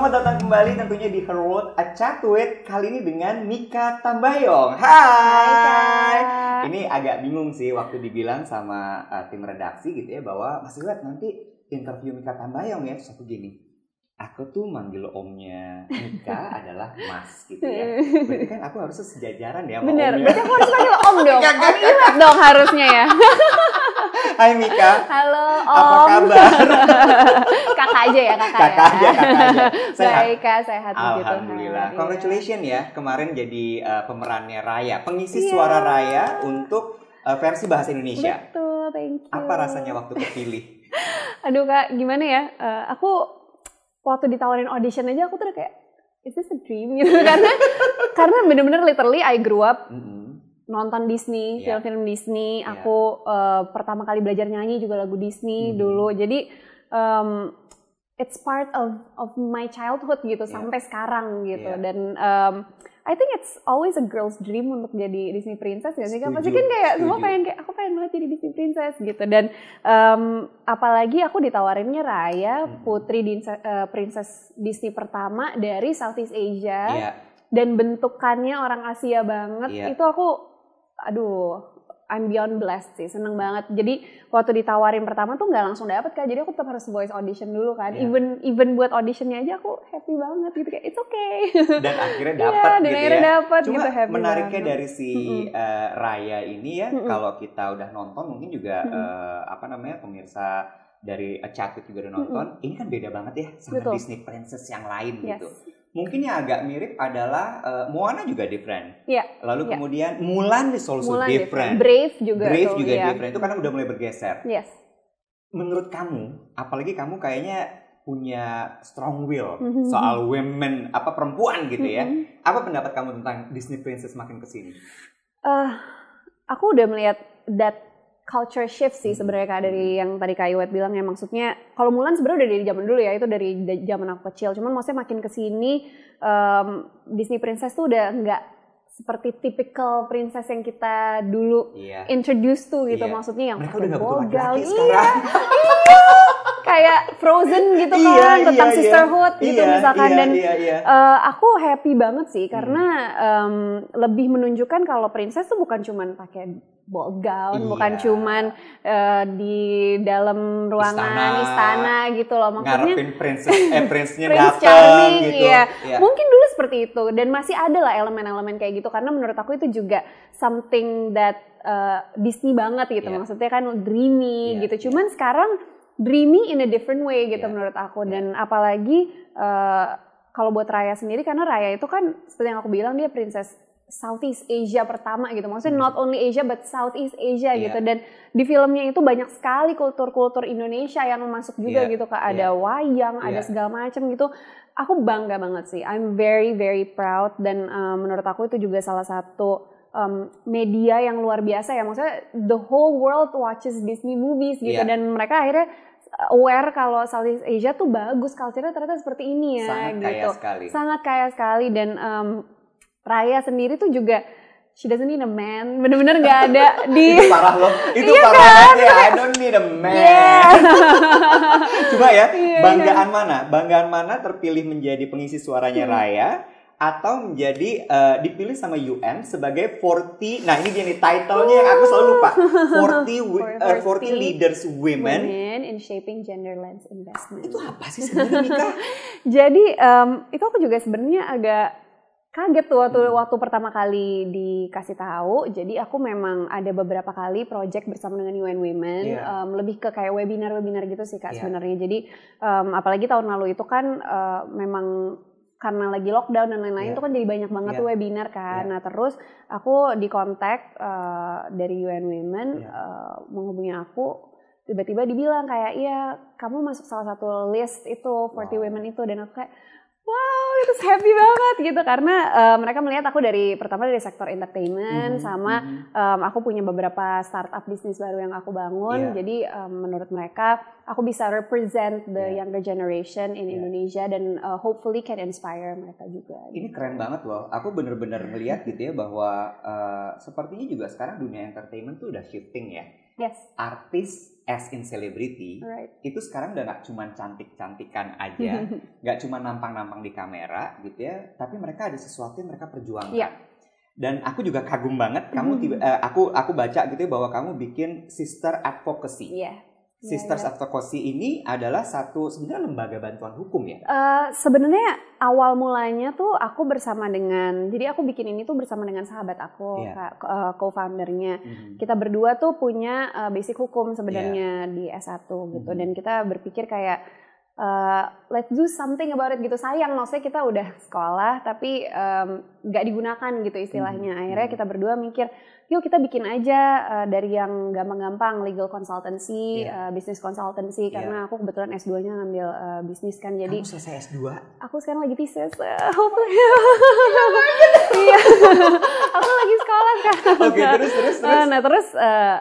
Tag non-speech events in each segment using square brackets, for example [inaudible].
Selamat datang kembali tentunya di Her World A Chat With kali ini dengan Mika Tambayong. Hai. Hai ini agak bingung sih waktu dibilang sama uh, tim redaksi gitu ya bahwa Mas Iwet nanti interview Mika Tambayong ya satu gini aku tuh manggil omnya Mika [laughs] adalah Mas gitu ya. Berarti kan aku harus sejajaran ya sama Bener, omnya. berarti aku harus panggil om [laughs] dong. Gak, gak, gak, Iwet dong harusnya ya. [laughs] Hai Mika. Halo om. Apa kabar? kakak aja ya kakak, kakak ya. Aja, kakak aja, sehat. Baik kak, sehat. Alhamdulillah. Gitu. Congratulations ya, kemarin jadi uh, pemerannya Raya. Pengisi yeah. suara Raya untuk uh, versi bahasa Indonesia. Betul, thank you. Apa rasanya waktu kepilih? Aduh kak, gimana ya? Uh, aku waktu ditawarin audition aja aku tuh kayak is this a dream [laughs] gitu karena karena bener-bener literally I grew up mm-hmm. nonton Disney film film-film Disney yeah. aku uh, pertama kali belajar nyanyi juga lagu Disney mm-hmm. dulu jadi um, it's part of of my childhood gitu yeah. sampai sekarang gitu yeah. dan um, I think it's always a girl's dream untuk jadi Disney princess ya sih? Kan pasti kan kayak setuju. semua pengen kayak aku pengen banget jadi Disney princess gitu dan um, apalagi aku ditawarinnya Raya hmm. putri di, uh, eh, princess Disney pertama dari Southeast Asia yeah. dan bentukannya orang Asia banget yeah. itu aku aduh I'm beyond blessed sih, seneng banget. Jadi waktu ditawarin pertama tuh nggak langsung dapet kan, jadi aku tetap harus voice audition dulu kan. Yeah. Even even buat auditionnya aja aku happy banget gitu kayak it's okay. Dan akhirnya iya, dapet yeah, gitu akhirnya ya. Dapet, Cuma gitu, happy menariknya banget. dari si uh, Raya ini ya, kalau kita udah nonton mungkin juga uh, apa namanya pemirsa dari A juga udah nonton. Mm -hmm. Ini kan beda banget ya sama Betul. Disney Princess yang lain gitu. yes. gitu mungkin yang agak mirip adalah uh, Moana juga different. Yeah. Lalu yeah. kemudian Mulan is also Mulan different. different. Brave juga. Brave juga yeah. different. Itu karena udah mulai bergeser. Yes. Menurut kamu, apalagi kamu kayaknya punya strong will mm-hmm. soal mhm. women apa perempuan gitu ya. Mm-hmm. Apa pendapat kamu tentang Disney Princess makin kesini? Uh, aku udah melihat that culture shift sih hmm. sebenarnya kak dari yang tadi kak Iwet bilang ya maksudnya kalau Mulan sebenarnya udah dari zaman dulu ya itu dari zaman aku kecil cuman maksudnya makin kesini um, Disney Princess tuh udah nggak seperti typical princess yang kita dulu yeah. introduce tuh gitu yeah. maksudnya yang mereka iya. iya, kayak Frozen gitu iya, kan iya, tentang iya, sisterhood iya, gitu iya, misalkan iya, dan iya, iya. Uh, aku happy banget sih karena hmm. um, lebih menunjukkan kalau princess tuh bukan cuman pakai ball gown, iya. bukan cuman uh, di dalam ruangan istana, istana gitu loh. Maksudnya ngarepin princess, eh, [laughs] prince-nya prince datang Charming, gitu. Iya. Yeah. Mungkin dulu seperti itu dan masih ada lah elemen-elemen kayak gitu karena menurut aku itu juga something that uh, Disney banget gitu. Yeah. Maksudnya kan dreamy yeah. gitu. Iya. Cuman yeah. sekarang dreamy in a different way gitu yeah. menurut aku iya. dan yeah. apalagi uh, kalau buat Raya sendiri karena Raya itu kan seperti yang aku bilang dia princess Southeast Asia pertama gitu. Maksudnya hmm. not only Asia but Southeast Asia yeah. gitu. Dan di filmnya itu banyak sekali kultur-kultur Indonesia yang masuk juga yeah. gitu kak. Ada yeah. wayang, yeah. ada iya. segala macam gitu. Aku bangga banget sih. I'm very very proud dan um, menurut aku itu juga salah satu um, media yang luar biasa ya. Maksudnya the whole world watches Disney movies gitu yeah. dan mereka akhirnya aware kalau Southeast Asia tuh bagus, culture ternyata seperti ini ya Sangat gitu. Sangat kaya sekali. Sangat kaya sekali dan um, Raya sendiri tuh juga she doesn't need a man. Bener-bener gak ada [laughs] di... itu parah loh. [laughs] Itu iya parah kan? ya. I don't need a man. Yeah. [laughs] Cuma ya, yeah, iya. banggaan yeah. mana? Banggaan mana terpilih menjadi pengisi suaranya hmm. Raya atau menjadi uh, dipilih sama UN sebagai 40 nah ini jadi titlenya yang aku selalu lupa 40 uh, 40 leaders women, women in shaping gender lens investment itu apa sih sebenarnya Mika? jadi um, itu aku juga sebenarnya agak kaget tuh waktu hmm. waktu pertama kali dikasih tahu. Jadi aku memang ada beberapa kali project bersama dengan UN Women, yeah. Iya. um, lebih ke kayak webinar-webinar gitu sih kak yeah. sebenarnya. Jadi um, apalagi tahun lalu itu kan uh, memang karena lagi lockdown dan lain-lain yeah. itu kan jadi banyak banget yeah. webinar kan. Yeah. Nah terus aku di kontak uh, eh, dari UN Women yeah. Iya. uh, menghubungi aku tiba-tiba dibilang kayak iya kamu masuk salah satu list itu 40 wow. women itu dan aku kayak wow itu happy banget gitu karena uh, mereka melihat aku dari pertama dari sektor entertainment mm -hmm. sama um, aku punya beberapa startup bisnis baru yang aku bangun yeah. jadi um, menurut mereka aku bisa represent the yeah. younger generation in yeah. Indonesia dan uh, hopefully can inspire mereka juga ini gitu. keren banget loh aku bener-bener melihat gitu ya bahwa uh, sepertinya juga sekarang dunia entertainment tuh udah shifting ya yes. artis as in celebrity right. itu sekarang udah nggak cuma cantik-cantikan aja, nggak [laughs] cuma nampang-nampang di kamera gitu ya, tapi mereka ada sesuatu yang mereka perjuangkan. Yeah. Dan aku juga kagum banget kamu tiba, uh, [laughs] aku aku baca gitu ya bahwa kamu bikin sister advocacy. Yeah. Iya, Sisters yeah, yeah. After ini adalah satu sebenarnya lembaga bantuan hukum ya? Uh, sebenarnya awal mulanya tuh aku bersama dengan, jadi aku bikin ini tuh bersama dengan sahabat aku, yeah. Iya. Eh, uh, co-foundernya. Mm -hmm. Kita berdua tuh punya uh, basic hukum sebenarnya yeah. di S1 gitu, mm -hmm. dan kita berpikir kayak uh, let's do something about it gitu sayang maksudnya kita udah sekolah tapi nggak um, digunakan gitu istilahnya hmm, akhirnya hmm. kita berdua mikir yuk kita bikin aja uh, dari yang gampang-gampang legal consultancy yeah. Iya. uh, bisnis consultancy yeah. karena aku kebetulan S2-nya ngambil uh, bisnis kan jadi Kamu selesai S2 aku sekarang lagi thesis uh, hopefully iya aku lagi sekolah kan oke okay, terus terus terus uh, nah terus uh,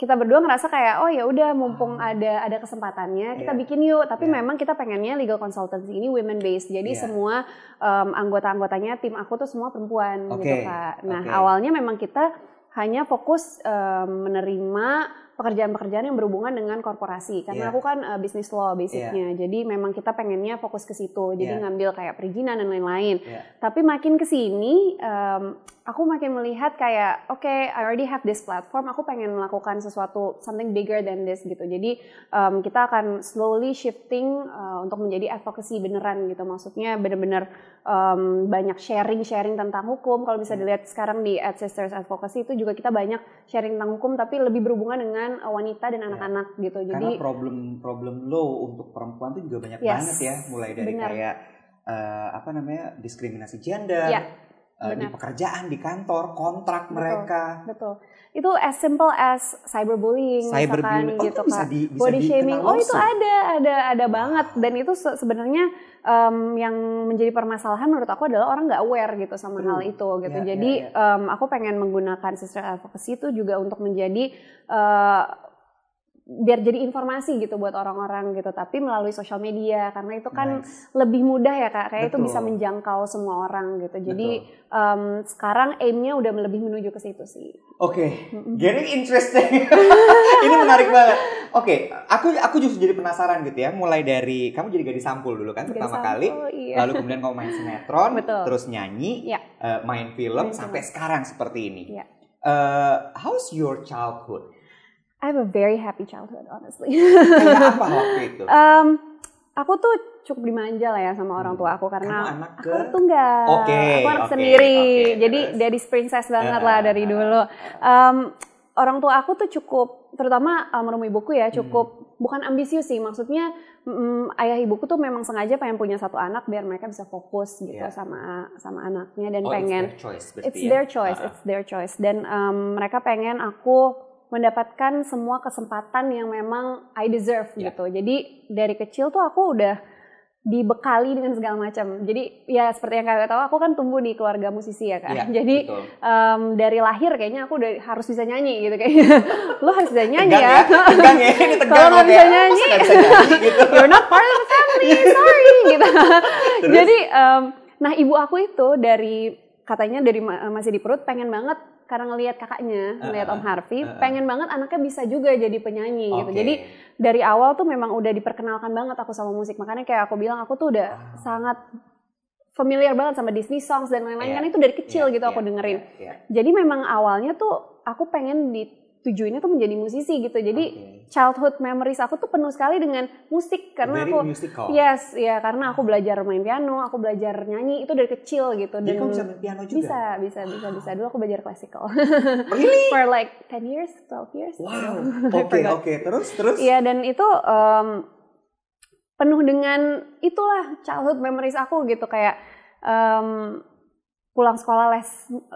kita berdua ngerasa kayak oh ya udah mumpung ah. ada ada kesempatannya kita iya. bikin yuk tapi yeah. memang kita pengennya legal consultancy ini women based jadi yeah. semua um, anggota-anggotanya tim aku tuh semua perempuan okay. gitu kak nah okay. awalnya memang kita hanya fokus um, menerima pekerjaan-pekerjaan yang berhubungan dengan korporasi karena yeah. aku kan uh, eh, bisnis law basicnya yeah. jadi memang kita pengennya fokus ke situ jadi yeah. ngambil kayak perizinan dan lain-lain yeah. tapi makin kesini um, aku makin melihat kayak oke okay, I already have this platform aku pengen melakukan sesuatu something bigger than this gitu jadi um, kita akan slowly shifting uh, untuk menjadi advokasi beneran gitu maksudnya bener-bener um, banyak sharing sharing tentang hukum kalau bisa dilihat sekarang di Ad Sisters Advocacy itu juga kita banyak sharing tentang hukum tapi lebih berhubungan dengan eh, wanita dan iya. anak-anak ya. gitu jadi karena problem problem lo untuk perempuan itu juga banyak yes, banget ya mulai dari bener. kayak uh, apa namanya diskriminasi gender ya Eh, Benar. di pekerjaan, di kantor, kontrak betul, mereka. Betul. Itu as simple as cyberbullying, cyberbullying. misalkan oh, gitu kan. Di, Body shaming, oh itu ada, ada, ada banget. Dan itu sebenarnya um, yang menjadi permasalahan menurut aku adalah orang nggak aware gitu sama uh, hal itu gitu. Ya, Jadi ya, ya. Um, aku pengen menggunakan sister advocacy itu juga untuk menjadi uh, biar jadi informasi gitu buat orang-orang gitu tapi melalui sosial media karena itu kan nice. lebih mudah ya kak kayak itu bisa menjangkau semua orang gitu jadi um, sekarang aimnya udah lebih menuju ke situ sih oke okay. getting interesting [laughs] ini menarik banget oke okay. aku aku justru jadi penasaran gitu ya mulai dari kamu jadi gadis sampul dulu kan pertama sampul, kali iya. lalu kemudian kamu main sinetron Betul. terus nyanyi ya. uh, main film main sampai sekarang seperti ini ya. uh, how's your childhood I have a very happy childhood, honestly. Kenapa [laughs] waktu itu? Um, aku tuh cukup dimanja lah ya sama orang hmm. tua aku karena anak aku tuh enggak, okay, aku anak okay, sendiri. Okay, Jadi dari princess banget uh, lah dari dulu. Um, orang tua aku tuh cukup, terutama almarhum ibuku ya, hmm. cukup hmm. bukan ambisius sih. Maksudnya um, ayah ibuku tuh memang sengaja pengen punya satu anak biar mereka bisa fokus gitu yeah. sama sama anaknya dan oh, pengen. It's their choice. It's ya? their choice. Uh. It's their choice. Dan um, mereka pengen aku mendapatkan semua kesempatan yang memang I deserve yeah. gitu. Jadi dari kecil tuh aku udah dibekali dengan segala macam. Jadi ya seperti yang kalian tahu, aku kan tumbuh di keluarga musisi ya kan. Yeah, [laughs] Jadi um, dari lahir kayaknya aku udah harus bisa nyanyi gitu kayaknya. Gitu. Lo [laughs] harus bisa nyanyi tegang ya. ya tegang ya, [laughs] Kalau ya. nggak bisa nyanyi, gitu? you're not part of the family, sorry gitu. Jadi um, nah ibu aku itu dari katanya dari masih di perut pengen banget karena ngelihat kakaknya, ngelihat Om Harfi, uh, uh, pengen banget anaknya bisa juga jadi penyanyi okay. gitu. Jadi dari awal tuh memang udah diperkenalkan banget aku sama musik. Makanya kayak aku bilang aku tuh udah uh. sangat familiar banget sama Disney songs dan lain-lain yeah. kan itu dari kecil yeah, gitu yeah, aku iya, dengerin. Yeah, yeah. Jadi memang awalnya tuh aku pengen di tujuannya tuh menjadi musisi gitu. Jadi okay. childhood memories aku tuh penuh sekali dengan musik karena Very aku musical. yes ya karena aku belajar main piano, aku belajar nyanyi itu dari kecil gitu. Dan Jadi kamu bisa main piano juga? Bisa bisa bisa bisa dulu aku belajar klasikal. [gasps] Really? For like 10 years, 12 years. Wow. Gitu. [laughs] Oke okay, oke okay. terus terus. Iya dan itu um, penuh dengan itulah childhood memories aku gitu kayak um, pulang sekolah les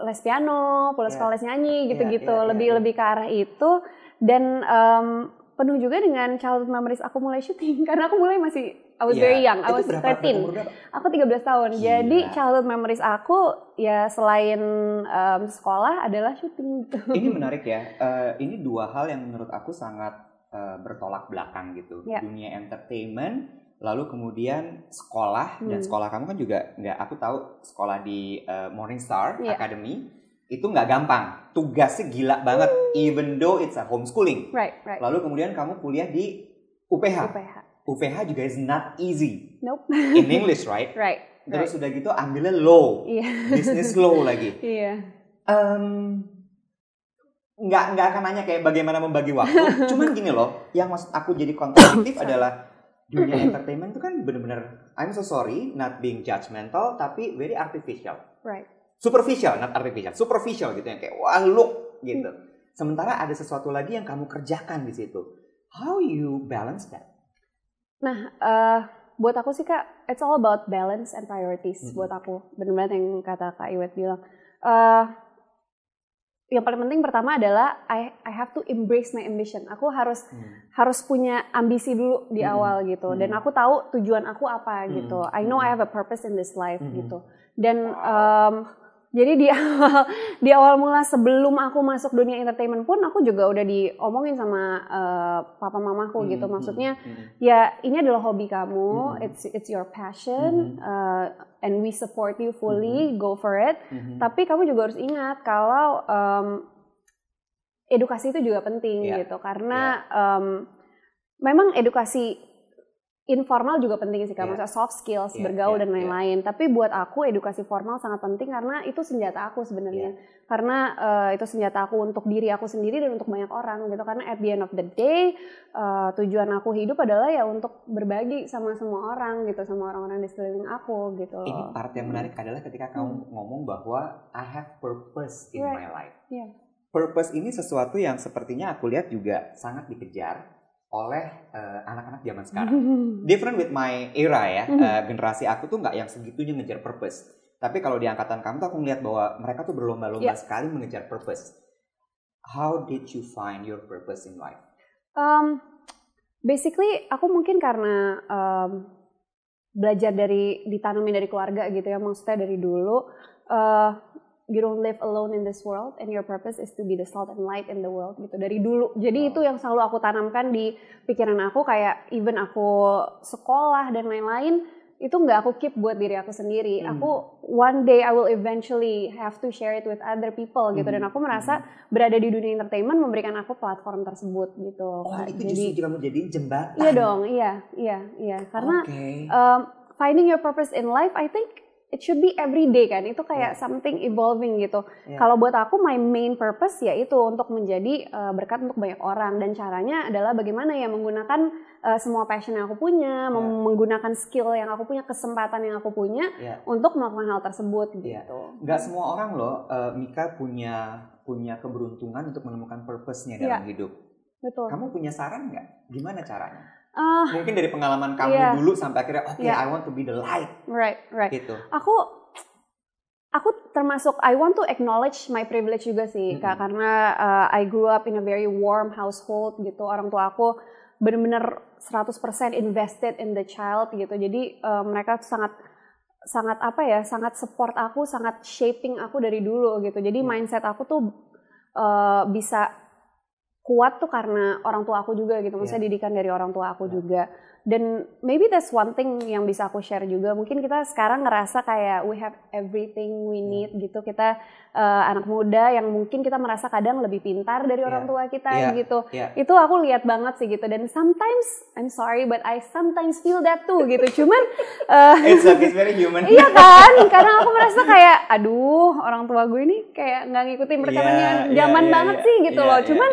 les piano, pulang yeah. sekolah les nyanyi ya, gitu-gitu, yeah, yeah, lebih yeah. lebih ke arah itu dan um, penuh juga dengan childhood memories aku mulai syuting [laughs] karena aku mulai masih I was yeah. very young, I was 13. Aku 13 tahun. Gila. Jadi childhood memories aku ya selain um, sekolah adalah syuting gitu. [laughs] Ini menarik ya. Uh, ini dua hal yang menurut aku sangat uh, bertolak belakang gitu. Yeah. Dunia entertainment lalu kemudian sekolah hmm. dan sekolah kamu kan juga nggak aku tahu sekolah di uh, eh, Morningstar yeah. Academy itu nggak gampang tugasnya gila banget hmm. even though it's a homeschooling right, right. lalu kemudian kamu kuliah di UPH UPH, UPH juga is not easy nope. [laughs] in English right right terus right. udah gitu ambilnya low yeah. business low lagi [laughs] yeah. Iya. um, nggak nggak akan nanya kayak bagaimana membagi waktu [laughs] cuman gini loh yang maksud aku jadi kontradiktif adalah dunia entertainment itu kan benar-benar I'm so sorry not being judgmental tapi very artificial. Right. Superficial not artificial, superficial gitu yang kayak wah look gitu. Mm. Sementara ada sesuatu lagi yang kamu kerjakan di situ. How you balance that? Nah, uh, buat aku sih kak, it's all about balance and priorities hmm. buat aku. Benar-benar yang kata kak Iwet bilang. Uh, yang paling penting pertama adalah I I have to embrace my ambition. Aku harus hmm. harus punya ambisi dulu di hmm. awal gitu. Hmm. Dan aku tahu tujuan aku apa gitu. hmm. gitu. I know hmm. I have a purpose in this life hmm. gitu. Dan um, jadi di [laughs] awal di awal mula sebelum aku masuk dunia entertainment pun aku juga udah diomongin sama uh, papa mamaku hmm, gitu. Hmm, Maksudnya hmm, hmm, ya ini adalah hobi kamu, hmm. hmm. it's it's your passion hmm. uh, and we support you fully, hmm. go for it. Hmm. Tapi kamu juga harus ingat kalau um, edukasi itu juga penting yeah. gitu karena yeah. Ya. um, memang edukasi informal juga penting sih kak, yeah. soft skills, yeah, bergaul yeah, dan iya. lain-lain. Yeah. Tapi buat aku edukasi formal sangat penting karena itu senjata aku sebenarnya. Yeah. Karena uh, itu senjata aku untuk diri aku sendiri dan untuk banyak orang gitu. Karena at the end of the day uh, tujuan aku hidup adalah ya untuk berbagi sama semua orang gitu, sama orang-orang di sekeliling aku gitu. Loh. Ini part yang menarik adalah ketika kamu hmm. ngomong bahwa I have purpose in right. Iya. my life. Yeah. Purpose ini sesuatu yang sepertinya aku lihat juga sangat dikejar oleh eh, anak-anak uh, zaman sekarang. [laughs] Different with my era ya, uh, [laughs] generasi aku tuh nggak yang segitunya ngejar purpose. Tapi kalau di angkatan kamu tuh aku ngeliat bahwa mereka tuh berlomba-lomba yeah. sekali mengejar purpose. How did you find your purpose in life? Um, basically aku mungkin karena um, belajar dari ditanemin dari keluarga gitu ya, maksudnya dari dulu. Uh, you don't live alone in this world and your purpose is to be the salt and light in the world gitu dari dulu jadi itu yang selalu aku tanamkan di pikiran aku kayak even aku sekolah dan lain-lain itu nggak aku keep buat diri aku sendiri. Hmm. Aku one day I will eventually have to share it with other people gitu. Hmm. Dan aku merasa hmm. berada di dunia entertainment memberikan aku platform tersebut gitu. Oh itu Jadi, justru kamu jadi jembatan. Iya dong, iya, iya, iya. Karena okay. um, finding your purpose in life, I think it should be every day kan itu kayak yeah. something evolving gitu yeah. kalau buat aku my main purpose ya itu untuk menjadi uh, berkat untuk banyak orang dan caranya adalah bagaimana ya menggunakan uh, semua passion yang aku punya yeah. Iya. menggunakan skill yang aku punya kesempatan yang aku punya yeah. untuk melakukan hal tersebut iya. gitu yeah. nggak semua orang loh uh, Mika punya punya keberuntungan untuk menemukan purpose-nya iya. dalam yeah. hidup betul kamu punya saran nggak gimana caranya Uh, mungkin dari pengalaman kamu yeah. dulu sampai akhirnya oke oh, okay, iya. yeah. I want to be the light. Right, right. Gitu. Aku aku termasuk I want to acknowledge my privilege juga sih mm -hmm. Kak karena uh, I grew up in a very warm household gitu. Orang tua aku benar-benar 100% invested in the child gitu. Jadi uh, mereka sangat sangat apa ya, sangat support aku, sangat shaping aku dari dulu gitu. Jadi mm mindset aku tuh uh, bisa kuat tuh karena orang tua aku juga gitu, maksudnya yeah. didikan dari orang tua aku yeah. juga. Dan maybe that's one thing yang bisa aku share juga. Mungkin kita sekarang ngerasa kayak we have everything we iya. need yeah. gitu. Kita uh, anak muda yang mungkin kita merasa kadang lebih pintar dari yeah. orang iya. tua kita yeah. gitu. Yeah. Itu aku lihat banget sih gitu. Dan sometimes I'm sorry but I sometimes feel that too gitu. Cuman uh, [laughs] it's okay, it's very human. [laughs] iya kan? [laughs] Karena aku merasa kayak aduh orang tua gue ini kayak nggak ngikutin perkembangan yeah, iya, zaman yeah, banget sih gitu loh. Cuman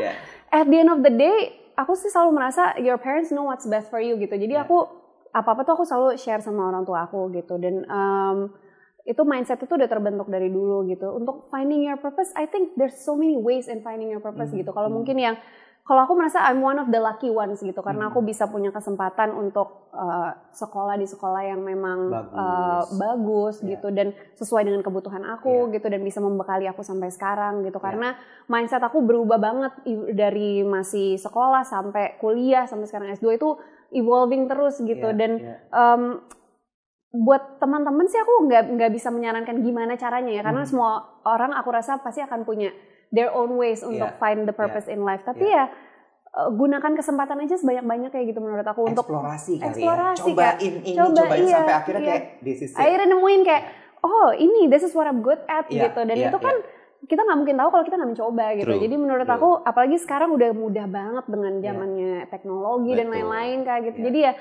at the end of the day aku sih selalu merasa your parents know what's best for you gitu jadi yeah. aku apa apa tuh aku selalu share sama orang tua aku gitu dan um, itu mindset itu udah terbentuk dari dulu gitu untuk finding your purpose I think there's so many ways in finding your purpose mm -hmm. gitu kalau mm -hmm. mungkin yang kalau aku merasa I'm one of the lucky ones gitu karena hmm. aku bisa punya kesempatan untuk uh, sekolah di sekolah yang memang bagus, uh, bagus yeah. gitu dan sesuai dengan kebutuhan aku yeah. gitu dan bisa membekali aku sampai sekarang gitu yeah. karena mindset aku berubah banget dari masih sekolah sampai kuliah sampai sekarang S2 itu evolving terus gitu yeah. dan yeah. Iya. Um, buat teman-teman sih aku nggak nggak bisa menyarankan gimana caranya ya karena hmm. semua orang aku rasa pasti akan punya their own ways iya, untuk find the iya, purpose yeah. in life. Tapi yeah. ya eh, gunakan kesempatan aja sebanyak-banyak kayak gitu menurut aku untuk eksplorasi kali ya. eksplorasi ya. Cobain kayak, ini, coba cobain iya, sampai akhirnya iya. kayak this is it. Akhirnya nemuin kayak iya. oh ini this is what I'm good at yeah, gitu dan yeah, itu kan yeah kita nggak mungkin tahu kalau kita nggak mencoba gitu. True. Jadi menurut True. aku, apalagi sekarang udah mudah banget dengan zamannya yeah. teknologi Betul. dan lain-lain kayak gitu. Yeah. Jadi ya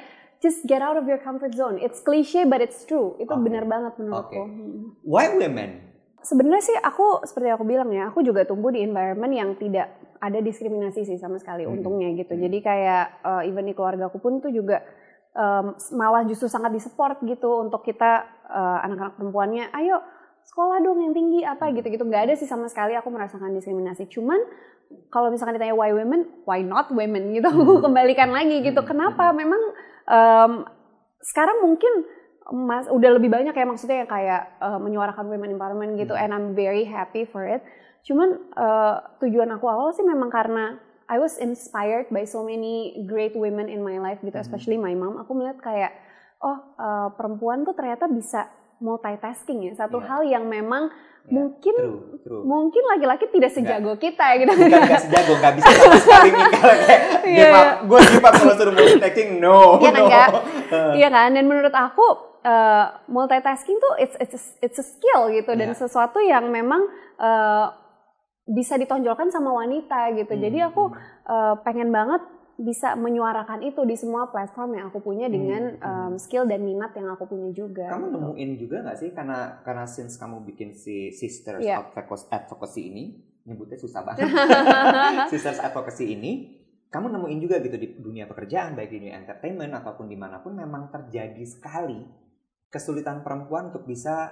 just get out of your comfort zone. It's cliche but it's true. Itu okay. benar banget menurut okay. aku. Hmm. Why women? sebenarnya sih aku seperti aku bilang ya, aku juga tumbuh di environment yang tidak ada diskriminasi sih sama sekali hmm. untungnya gitu. Hmm. Jadi kayak uh, even di keluarga aku pun tuh juga um, malah justru sangat disupport gitu untuk kita anak eh, anak-anak perempuannya, ayo sekolah dong yang tinggi apa hmm. gitu-gitu Gak ada sih sama sekali aku merasakan diskriminasi. Cuman kalau misalkan ditanya why women, why not women gitu, aku hmm. kembalikan lagi gitu. Hmm. Kenapa? Memang um, sekarang mungkin emas udah lebih banyak ya maksudnya kayak uh, menyuarakan women empowerment gitu hmm. and I'm very happy for it. Cuman uh, tujuan aku awal sih memang karena I was inspired by so many great women in my life gitu, hmm. especially my mom. Aku melihat kayak oh uh, perempuan tuh ternyata bisa multitasking ya satu yeah. hal yang memang Ya, mungkin true, true. mungkin laki-laki tidak sejago gak. kita gitu nggak [laughs] sejago nggak bisa sekali kalau kayak gue iya, give iya. kalau suruh multitasking no iya kan, no. kan iya kan dan menurut aku uh, multitasking tuh it's it's a, it's a skill gitu yeah. dan iya. sesuatu yang memang uh, bisa ditonjolkan sama wanita gitu. Hmm. Jadi aku uh, pengen banget bisa menyuarakan itu di semua platform yang aku punya hmm. dengan um, skill dan minat yang aku punya juga. Kamu gitu. nemuin juga nggak sih karena karena since kamu bikin si Sisters yeah. Advocacy ini nyebutnya susah banget. [laughs] sisters Advocacy ini kamu nemuin juga gitu di dunia pekerjaan baik di dunia entertainment ataupun dimanapun memang terjadi sekali kesulitan perempuan untuk bisa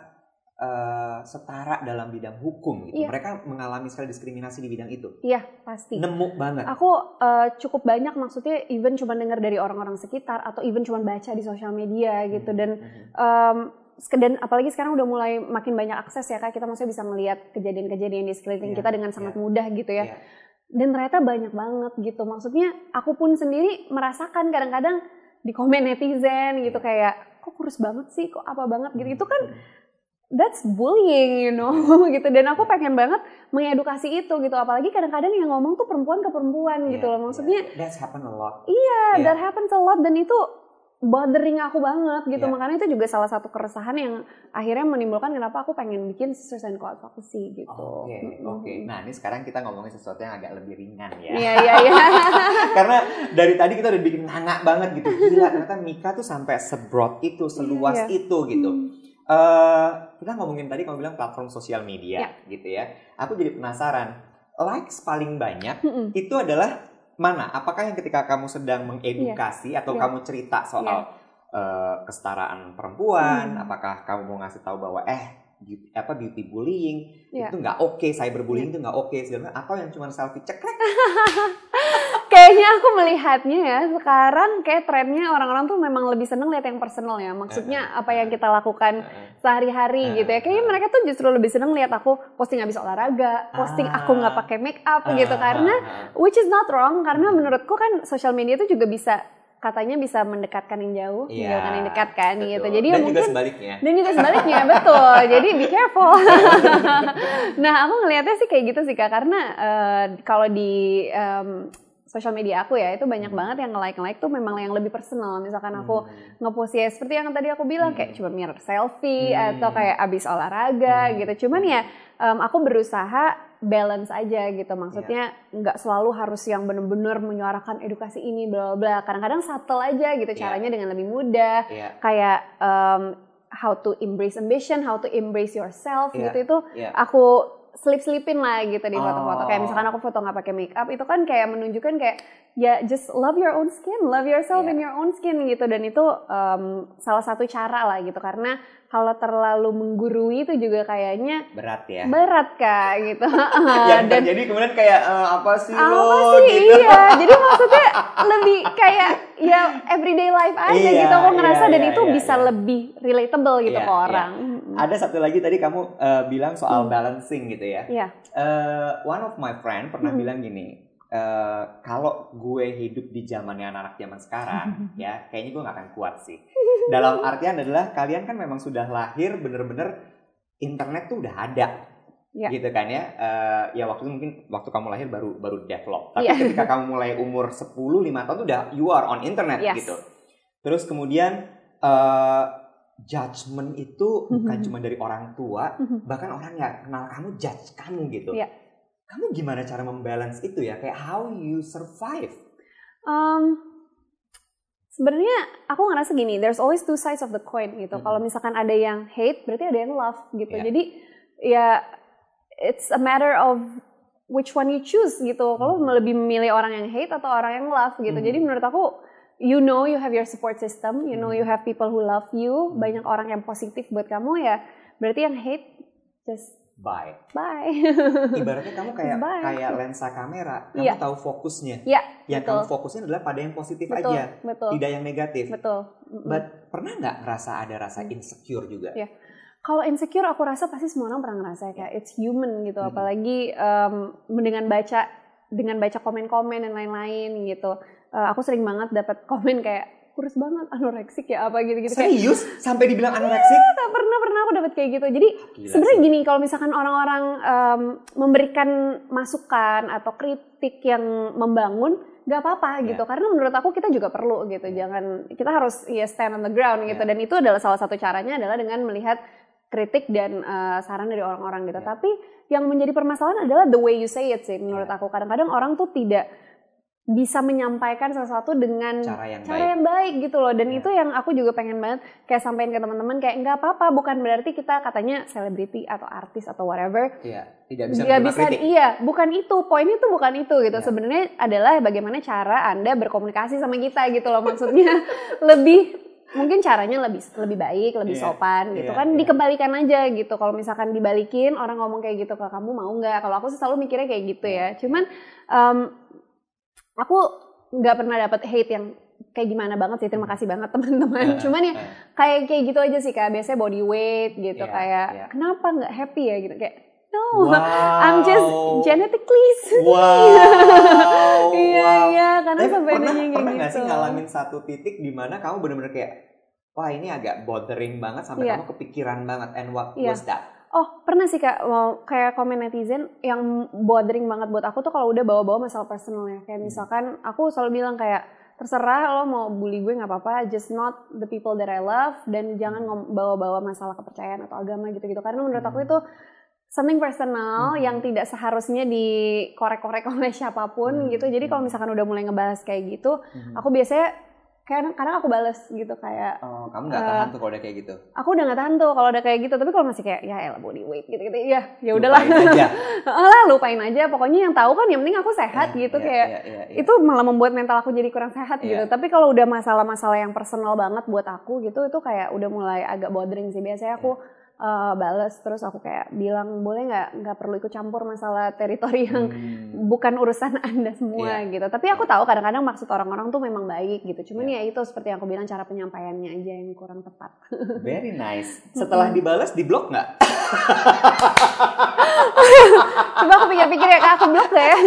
uh, setara dalam bidang hukum gitu. Iya. Mereka mengalami sekali diskriminasi di bidang itu. Iya, pasti. Nemu banget. Aku uh, cukup banyak maksudnya even cuma dengar dari orang-orang sekitar atau even cuma baca di sosial media gitu hmm. dan um, dan apalagi sekarang udah mulai makin banyak akses ya kak kita maksudnya bisa melihat kejadian-kejadian di sekeliling yeah, kita dengan iya. sangat yeah. mudah gitu ya yeah. dan ternyata banyak banget gitu maksudnya aku pun sendiri merasakan kadang-kadang di komen netizen gitu iya. kayak kok kurus banget sih kok apa banget gitu itu kan hmm. that's bullying you know [laughs] gitu dan aku pengen banget mengedukasi itu gitu apalagi kadang-kadang yang ngomong tuh perempuan ke perempuan yeah, gitu iya, loh maksudnya yeah. that's happen a lot iya yeah. that happens a lot dan itu bothering aku banget gitu. Yeah. Makanya itu juga salah satu keresahan yang akhirnya menimbulkan kenapa aku pengen bikin sisters and co-advocacy gitu. Oke, okay, oke. Okay. Nah, ini sekarang kita ngomongin sesuatu yang agak lebih ringan ya. Iya, iya, iya. [laughs] Karena dari tadi kita udah bikin hangat banget gitu. Gila, ternyata Mika tuh sampai sebroad itu, seluas yeah, yeah. itu gitu. Hmm. Uh, kita ngomongin tadi kamu bilang platform sosial media yeah. gitu ya. Aku jadi penasaran. Likes paling banyak mm -mm. itu adalah mana? Apakah yang ketika kamu sedang mengedukasi yeah. atau yeah. kamu cerita soal yeah. Iya. uh, kesetaraan perempuan? Hmm. Apakah kamu mau ngasih tahu bahwa eh beauty, apa beauty bullying yeah. itu nggak oke, okay, cyberbullying yeah. itu nggak oke okay, atau yang cuma selfie cekrek? [laughs] kayaknya aku melihatnya ya sekarang kayak trennya orang-orang tuh memang lebih seneng lihat yang personal ya. Maksudnya apa yang kita lakukan sehari-hari gitu ya. Kayaknya mereka tuh justru lebih seneng lihat aku posting habis olahraga, posting aku nggak ah. pakai make up ah, gitu ah, karena which is not wrong karena hmm. menurutku kan social media itu juga bisa katanya bisa mendekatkan yang jauh, yeah, menjauhkan yang dekat kan gitu. Jadi ya dan mungkin juga sebaliknya. Dan juga sebaliknya, betul. [laughs] Jadi be careful. [laughs] nah, aku ngelihatnya sih kayak gitu sih Kak karena uh, kalau di um, social media aku ya itu banyak hmm. banget yang like like tuh memang yang lebih personal misalkan aku hmm. ngepost ya seperti yang tadi aku bilang hmm. kayak cuma mirror selfie hmm. atau kayak abis olahraga hmm. gitu cuman ya um, aku berusaha balance aja gitu maksudnya iya. nggak yeah. selalu harus yang bener-bener menyuarakan edukasi ini bla bla kadang-kadang subtle aja gitu iya. caranya yeah. dengan lebih mudah yeah. kayak um, how to embrace ambition how to embrace yourself yeah. gitu itu yeah. aku slip slipin lah gitu di foto-foto. Oh. Kayak misalkan oh. aku foto nggak pakai make up, itu kan kayak menunjukkan kayak ya just love your own skin, love yourself yeah. in your own skin gitu. Dan itu um, salah satu cara lah gitu karena kalau terlalu menggurui itu juga kayaknya berat ya. Berat kak gitu. [laughs] [laughs] Ya, jadi kemudian kayak e, apa sih apa lo? Apa sih? Gitu. Iya. Jadi maksudnya lebih kayak ya everyday life aja iya, gitu. Aku ngerasa iya, dan iya, itu iya, bisa iya. lebih relatable gitu iya, ke iya. orang. Iya ada satu lagi tadi kamu uh, bilang soal hmm. balancing gitu ya. Yeah. Iya. Uh, one of my friend pernah hmm. bilang gini, uh, kalau gue hidup di zamannya anak-anak zaman sekarang, [laughs] ya kayaknya gue gak akan kuat sih. Dalam artian adalah kalian kan memang sudah lahir bener-bener internet tuh udah ada. Yeah. gitu kan ya uh, ya waktu itu mungkin waktu kamu lahir baru baru develop tapi yeah. ketika kamu mulai umur 10 5 tahun tuh udah you are on internet yes. gitu terus kemudian uh, judgement itu bukan mhm. cuma dari orang tua, mhm. bahkan orang yang kenal kamu judge kamu gitu. Yeah. Kamu gimana cara membalance itu ya? Kayak how you survive? Um, Sebenarnya aku ngerasa gini, there's always two sides of the coin gitu. Mm -hmm. Kalau misalkan ada yang hate, berarti ada yang love gitu. Yeah. Jadi ya it's a matter of which one you choose gitu. Kalau mm -hmm. lebih memilih orang yang hate atau orang yang love gitu. Mm -hmm. Jadi menurut aku you know you have your support system, you know you hmm. have people who love you, hmm. banyak orang yang positif buat kamu ya. Berarti yang hate just bye. Bye. [laughs] Ibaratnya kamu kayak bye. kayak lensa kamera, kamu yeah. tahu fokusnya. Yeah, yang betul. kamu fokusnya adalah pada yang positif betul, aja, betul. tidak yang negatif. Betul. Mm-hmm. But pernah nggak ngerasa ada rasa mm. insecure juga? Yeah. Kalau insecure aku rasa pasti semua orang pernah ngerasa ya, kayak iya. it's human gitu, mm-hmm. apalagi um, dengan baca dengan baca komen-komen dan lain-lain gitu Eh, aku sering banget dapat [laughs] komen kayak kurus banget anoreksik ya apa gitu gitu serius sampai dibilang iya, anoreksik tak pernah pernah aku dapat kayak gitu jadi ah, sebenarnya gini kalau misalkan orang-orang um, memberikan masukan atau kritik yang membangun gak apa-apa yeah. gitu karena menurut aku kita juga perlu gitu yeah. jangan kita harus ya stand on the ground gitu yeah. dan itu adalah salah satu caranya adalah dengan melihat kritik dan uh, saran dari orang-orang gitu yeah. tapi yang menjadi permasalahan adalah the way you say it sih menurut yeah. aku kadang-kadang orang tuh tidak bisa menyampaikan sesuatu dengan cara yang, cara baik. yang baik gitu loh dan ya. itu yang aku juga pengen banget kayak sampaikan ke teman-teman kayak nggak apa-apa bukan berarti kita katanya selebriti atau artis atau whatever ya, tidak bisa tidak bisa kritik. iya bukan itu poinnya tuh bukan itu gitu ya. sebenarnya adalah bagaimana cara anda berkomunikasi sama kita gitu loh maksudnya [laughs] lebih mungkin caranya lebih lebih baik, lebih yeah. sopan gitu yeah, kan yeah. dikembalikan aja gitu. Kalau misalkan dibalikin orang ngomong kayak gitu ke kamu mau nggak? Kalau aku sih selalu mikirnya kayak gitu yeah. ya. Iya. Cuman um, aku nggak pernah dapat hate yang kayak gimana banget sih terima hmm. kasih banget [laughs] teman-teman yeah, cuman ya eh. kayak kayak gitu aja sih kak biasanya body weight gitu yeah, kayak yeah. kenapa nggak happy ya gitu kayak no wow. I'm just genetically sweet [laughs] wow. iya wow. iya karena eh, sampai pernah, pernah gitu. gak sih ngalamin satu titik di mana kamu bener-bener kayak wah ini agak bothering banget sampai yeah. kamu kepikiran banget and what yeah. was that Oh pernah sih kak, mau kayak komen netizen yang bothering banget buat aku tuh kalau udah bawa-bawa masalah personalnya. Kayak hmm. misalkan aku selalu bilang kayak terserah lo mau bully gue nggak apa-apa, just not the people that I love dan hmm. jangan bawa-bawa masalah kepercayaan atau agama gitu-gitu. Karena menurut aku hmm. itu something personal hmm. yang tidak seharusnya dikorek-korek [laughs] oleh siapapun hmm. gitu. Jadi kalau misalkan udah mulai ngebahas kayak gitu, hmm. aku biasanya kayak kadang aku bales gitu kayak oh kamu nggak uh, tahan eh, tuh kalau udah kayak gitu aku udah nggak tahan tuh kalau udah kayak gitu tapi kalau masih kayak ya elah ya body weight gitu gitu ya ya udahlah [laughs] lah lupain aja pokoknya yang tahu kan yang penting aku sehat yeah, gitu yeah, kayak yeah, iya, iya. itu malah membuat mental aku jadi kurang sehat gitu iya. tapi kalau udah masalah-masalah yang personal banget buat aku gitu itu kayak udah mulai agak bothering sih biasanya aku yeah uh, bales terus aku kayak bilang boleh nggak nggak perlu ikut campur masalah teritori yang hmm. bukan urusan [laughs] anda semua yeah. gitu tapi aku tahu kadang-kadang maksud orang-orang tuh memang baik gitu cuman yeah. ya itu seperti yang aku bilang cara penyampaiannya aja yang kurang tepat very nice [laughs] setelah dibalas diblok nggak [laughs] Coba aku pikir-pikir ya, kak, aku blok gak ya?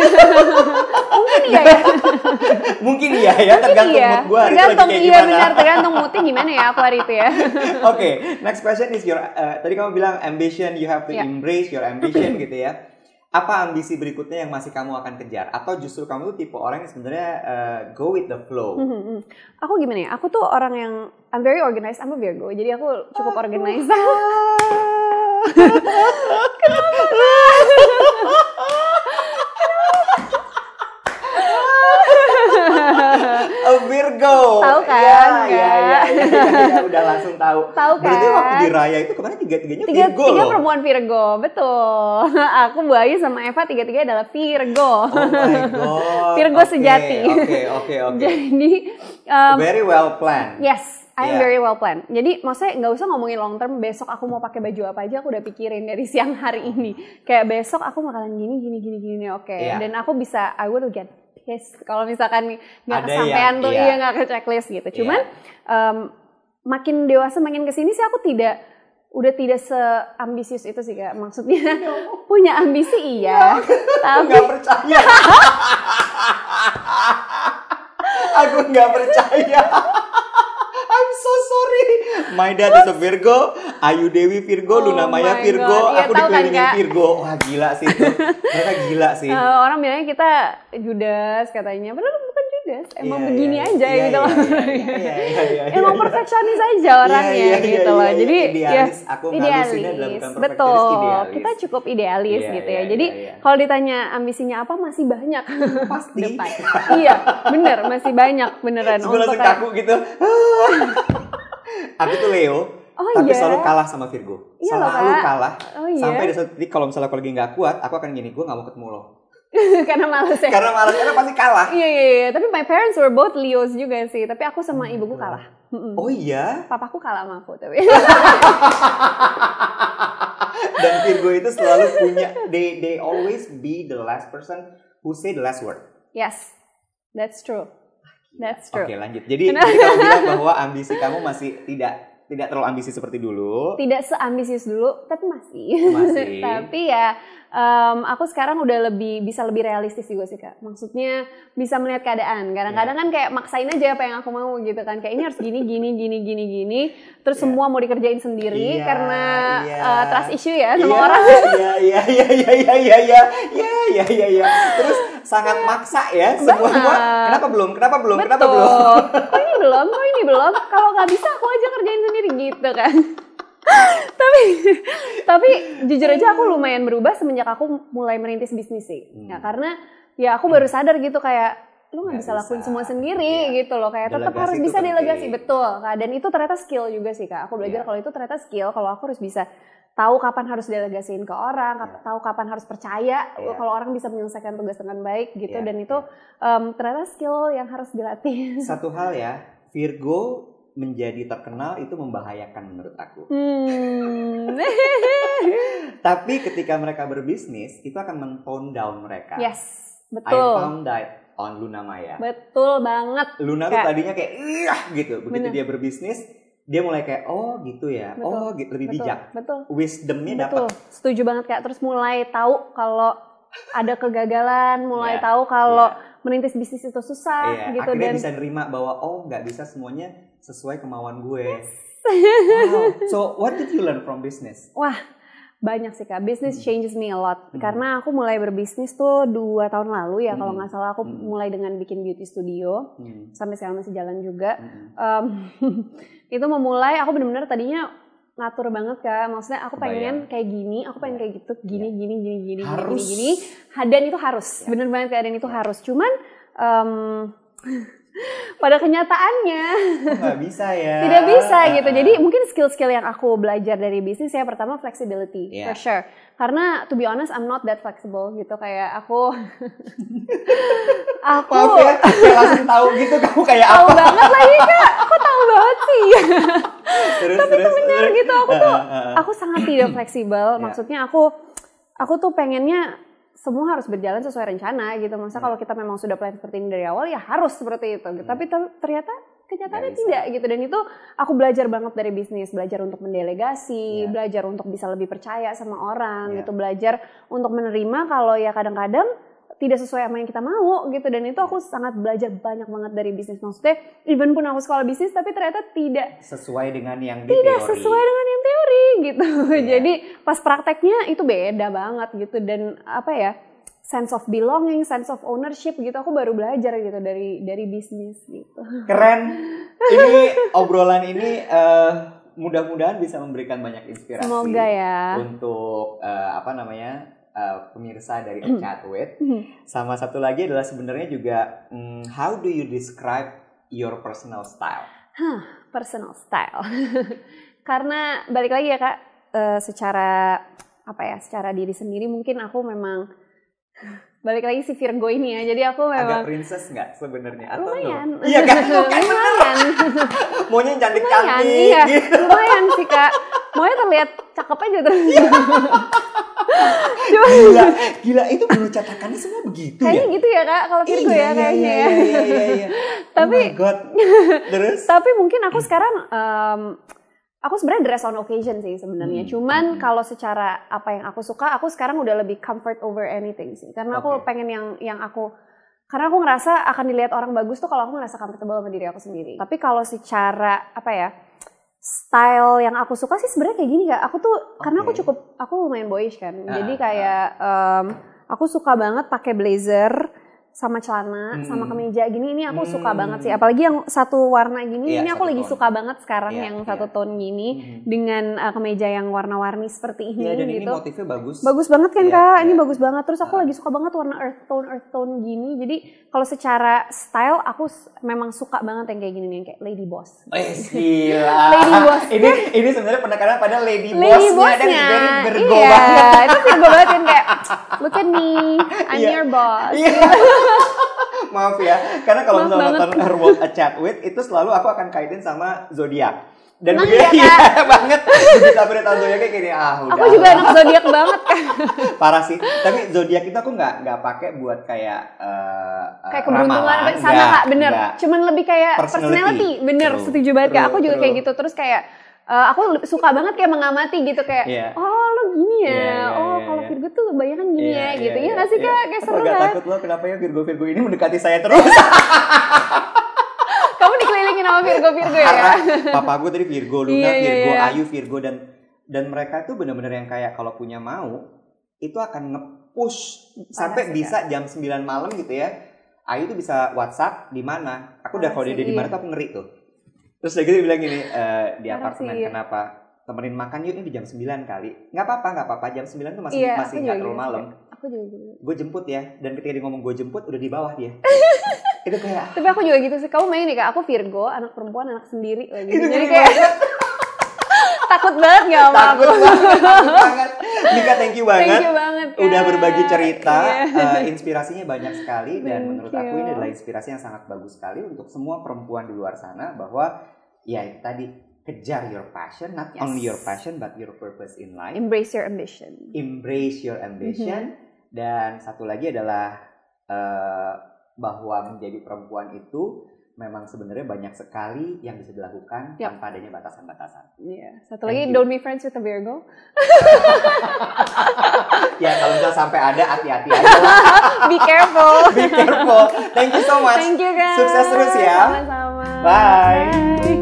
Mungkin iya ya. Mungkin iya ya, tergantung iya. mood gue hari tergantung, itu lagi iya, Benar, tergantung moodnya gimana ya aku hari itu ya. [laughs] Oke, okay, next question is your, uh, tadi kamu bilang ambition, you have to yeah. embrace your ambition gitu ya. Apa ambisi berikutnya yang masih kamu akan kejar? Atau justru kamu tuh tipe orang yang sebenarnya uh, go with the flow? Mm -hmm. Aku gimana ya? Aku tuh orang yang I'm very organized. I'm a Virgo, jadi aku cukup organized. [laughs] Kenapa? A Virgo. Tahu kan? Ya, ya, ya, ya, ya, udah langsung tahu. Tahu kan? Berarti waktu di Raya itu kemarin tiga-tiganya tiga, Virgo Tiga perempuan Virgo, betul. Aku Bayu sama Eva tiga-tiga adalah Virgo. Oh my God. Virgo sejati. Oke, oke, oke. Jadi. Um, Very well planned. Yes I am yeah. very well planned. Jadi maksudnya nggak usah ngomongin long term. Besok aku mau pakai baju apa aja, aku udah pikirin dari [laughs] siang hari ini. Kayak besok aku makanan gini, gini, gini, gini, oke. Okay. Yeah. Dan aku bisa, I will get pissed kalau misalkan nggak ya, kesampaian tuh iya nggak ke checklist gitu. Cuman yeah. um, makin dewasa makin kesini sih aku tidak udah tidak seambisius itu sih kak. Maksudnya no. [laughs] punya ambisi iya, no. Ya. tapi nggak percaya. [laughs] aku nggak percaya so sorry. My dad is a Virgo, Ayu Dewi Virgo, oh Luna Maya Virgo, ya, aku dikelilingi kan, Virgo. Wah gila sih itu. Mereka gila sih. Uh, [laughs] orang bilangnya kita Judas katanya. Padahal guys emang yeah, begini yeah, aja yeah, gitu yeah, loh yeah, iya, [laughs] yeah, iya, emang iya, perfeksionis aja orangnya yeah, yeah, gitu yeah, loh jadi idealis ya, aku idealis betul idealis. kita cukup idealis yeah, gitu yeah, ya jadi yeah, yeah. kalau ditanya ambisinya apa masih banyak pasti [laughs] depan iya bener masih banyak beneran Sebelum untuk langsung kaku gitu [laughs] aku tuh Leo Oh, tapi yeah. selalu kalah sama Virgo. Iya selalu loh, kalah. Oh, yeah. Sampai di saat kalau misalnya aku lagi nggak kuat, aku akan gini, gue nggak mau ketemu lo [laughs] karena males ya. Karena males karena pasti kalah. Iya iya iya, tapi my parents were both Leos juga sih, tapi aku sama oh, ibuku kalah. Oh iya. Papaku kalah sama aku tapi. [laughs] Dan Virgo itu selalu punya they they always be the last person who say the last word. Yes. That's true. That's true. Oke, okay, lanjut. Jadi, jadi kamu bilang [laughs] bahwa ambisi kamu masih tidak tidak terlalu ambisi seperti dulu. Tidak seambisius dulu, tapi masih. Masih. tapi ya um, aku sekarang udah lebih bisa lebih realistis juga sih kak. Maksudnya bisa melihat keadaan. Kadang-kadang kan kayak maksain aja apa yang aku mau gitu kan. Kayak ini harus gini gini gini gini gini. Terus yeah. semua mau dikerjain sendiri yeah, karena yeah. Uh, trust issue ya sama yeah, orang. Iya iya iya iya iya iya iya iya iya. Terus sangat maksa ya semua kenapa belum? Kenapa belum? Betul. Kenapa belum? Kok ini belum? Kok ini belum? Kalau nggak bisa aku aja kerjain sendiri gitu kan. [laughs] tapi tapi jujur aja aku lumayan berubah semenjak aku mulai merintis bisnis sih. Hmm. Ya, karena ya aku baru sadar gitu kayak lu nggak bisa, lakuin semua sendiri ya. gitu loh kayak tetap harus bisa penting. delegasi betul kak dan itu ternyata skill juga sih kak aku belajar ya. kalau itu ternyata skill kalau aku harus bisa tahu kapan harus delegasiin ke orang ya. tahu kapan harus percaya ya. kalau orang bisa menyelesaikan tugas dengan baik gitu ya. dan iya. itu um, ternyata skill yang harus dilatih satu hal ya Virgo menjadi terkenal itu membahayakan menurut aku. Hmm. [laughs] Tapi ketika mereka berbisnis itu akan men-tone down mereka. Yes, betul. I found that on Luna Maya. Betul banget. Luna kayak, tuh tadinya kayak iya gitu. Begitu bener. dia berbisnis, dia mulai kayak oh gitu ya. Oh, betul, oh gitu lebih bijak. Betul. Wisdomnya dapat. Betul. Setuju banget kayak terus mulai tahu kalau ada kegagalan, mulai yeah, tahu kalau yeah merintis bisnis itu susah iya, gitu akhirnya dan bisa nerima bahwa oh nggak bisa semuanya sesuai kemauan gue. Yes. wow. So what did you learn from business? Wah banyak sih kak business hmm. changes me a lot hmm. karena aku mulai berbisnis tuh dua tahun lalu ya hmm. kalau nggak salah aku hmm. mulai dengan bikin beauty studio hmm. sampai sekarang masih jalan juga hmm. um, [laughs] itu memulai aku benar-benar tadinya ngatur banget kak maksudnya aku pengen Bayang. kayak gini aku pengen kayak gitu gini ya. gini gini gini harus. gini gini dan itu harus ya. bener banget kak dan itu ya. harus cuman um, pada kenyataannya nggak bisa ya tidak bisa gitu jadi mungkin skill-skill yang aku belajar dari bisnis ya pertama flexibility yeah. for sure karena to be honest I'm not that flexible gitu kayak aku [laughs] aku Maaf ya, langsung tahu gitu kamu kayak tahu apa tahu banget lagi kak aku tahu banget sih terus, tapi terus, itu benar gitu aku tuh aku sangat tidak fleksibel iya. maksudnya aku aku tuh pengennya semua harus berjalan sesuai rencana gitu. Masa hmm. kalau kita memang sudah plan seperti ini dari awal ya harus seperti itu. Gitu. Hmm. Tapi ternyata kenyataannya tidak gitu dan itu aku belajar banget dari bisnis, belajar untuk mendelegasi, yeah. belajar untuk bisa lebih percaya sama orang yeah. gitu, belajar untuk menerima kalau ya kadang-kadang tidak sesuai sama yang kita mau gitu dan itu aku sangat belajar banyak banget dari bisnis maksudnya even pun aku sekolah bisnis tapi ternyata tidak sesuai dengan yang di tidak teori. sesuai dengan yang teori gitu yeah. [laughs] jadi pas prakteknya itu beda banget gitu dan apa ya sense of belonging sense of ownership gitu aku baru belajar gitu dari dari bisnis gitu keren [laughs] ini obrolan ini uh, mudah-mudahan bisa memberikan banyak inspirasi Semoga ya. untuk uh, apa namanya uh, pemirsa dari mm. Chat With. Hmm. Sama satu lagi adalah sebenarnya juga um, how do you describe your personal style? Huh, personal style. [laughs] Karena balik lagi ya kak, uh, secara apa ya, secara diri sendiri mungkin aku memang [laughs] balik lagi si Virgo ini ya. Jadi aku memang agak princess nggak sebenarnya lumayan. Iya kan? Bukan [laughs] lumayan. Maunya cantik cantik. Lumayan, iya. lumayan sih kak. Maunya terlihat cakep aja terus. Cuma gila, gila itu baru catatannya semua begitu kayaknya ya. gitu ya kak kalau iya, Virgo ya, iya, iya, ya kayaknya. Iya, iya, iya, iya. [laughs] tapi oh God. [laughs] terus tapi mungkin aku sekarang um, aku sebenarnya dress on occasion sih sebenarnya. Hmm. Cuman hmm. kalau secara apa yang aku suka, aku sekarang udah lebih comfort over anything sih. Karena okay. aku pengen yang yang aku karena aku ngerasa akan dilihat orang bagus tuh kalau aku ngerasa comfortable sama diri aku sendiri. Tapi kalau secara apa ya? style yang aku suka sih sebenarnya kayak gini kak. Aku tuh okay. karena aku cukup aku lumayan boyish kan. Uh, jadi ah, kayak um, aku suka banget pakai blazer sama celana, hmm. sama kemeja gini ini aku hmm. suka banget sih. Apalagi yang satu warna gini, yeah, ini aku lagi tone. suka banget sekarang yeah, yang yeah. satu iya. tone gini hmm. dengan uh, kemeja yang warna-warni seperti iya, ini yeah, dan gitu. Ini motifnya bagus. Bagus banget kan yeah, kak? Yeah. Ini bagus banget. Terus aku uh. lagi suka banget warna earth tone, earth tone gini. Jadi kalau secara style aku memang suka banget yang kayak gini nih, yang kayak lady boss. Eh [laughs] gila. lady boss. ini ini sebenarnya penekanan pada lady, lady bossnya, bossnya. dan very bergo iya, banget. itu bergo banget kan kayak look at me, I'm yeah. your boss. Yeah. Maaf ya, karena kalau misalnya nonton Her World A Chat With itu selalu aku akan kaitin sama zodiak. Dan Emang oh [laughs] begini iya, kan? banget begitu sampai udah tahu zodiaknya gini ah udah. Aku juga anak zodiak banget kan. [laughs] Parah sih. Tapi zodiak itu aku nggak nggak pakai buat kayak uh, kayak keberuntungan sama sama Kak, bener. Enggak. Cuman lebih kayak personality, personality. bener true, setuju banget true, Kak. Aku juga true. kayak gitu. Terus kayak uh, aku suka banget kayak mengamati gitu kayak yeah. oh lo gini ya yeah, yeah, oh yeah, kalau iya. Virgo tuh bayangan gini yeah, ya iya, gitu yeah, ya iya, nggak sih yeah. kak kayak seru kan takut lo kenapa ya Virgo Virgo ini mendekati saya terus [laughs] kamu dikelilingin sama Virgo Virgo ya papa gue tadi Virgo Luna yeah, Virgo yeah, Ayu Virgo dan dan mereka tuh bener-bener yang kayak kalau punya mau itu akan ngepush sampai Parah, bisa ya. jam 9 malam gitu ya Ayu tuh bisa WhatsApp di mana? Aku udah kalau dia di mana tuh aku ngeri tuh terus lagi gitu dia bilang gini e, di apartemen Makasih. kenapa temenin makan yuk ini di jam 9 kali nggak apa-apa nggak apa-apa jam 9 tuh masih iya, masih nggak terlalu gitu malam aku juga gitu gue jemput ya dan ketika dia ngomong gue jemput udah di bawah dia [laughs] itu kayak tapi aku juga gitu sih kamu main nih kak aku Virgo anak perempuan anak sendiri lagi oh, gitu. Itu jadi kayak [laughs] takut banget nggak sama takut aku banget, takut banget Mika thank you banget thank you banget Udah kan? berbagi cerita, yeah. Iya. uh, inspirasinya banyak sekali dan menurut you. aku ini adalah inspirasi yang sangat bagus sekali untuk semua perempuan di luar sana bahwa ya itu tadi kejar your passion, not yes. only your passion but your purpose in life. Embrace your ambition. Embrace your mm-hmm. ambition. Mm -hmm. Dan satu lagi adalah uh, bahwa menjadi perempuan itu memang sebenarnya banyak sekali yang bisa dilakukan yep. tanpa adanya batasan-batasan. Iya. -batasan. Yeah. Satu lagi, don't be friends with a Virgo. [laughs] ya kalau misalnya sampai ada, hati-hati aja. [laughs] be careful. be careful. Thank you so much. Thank you guys. Sukses terus ya. Sama-sama. Bye. Bye.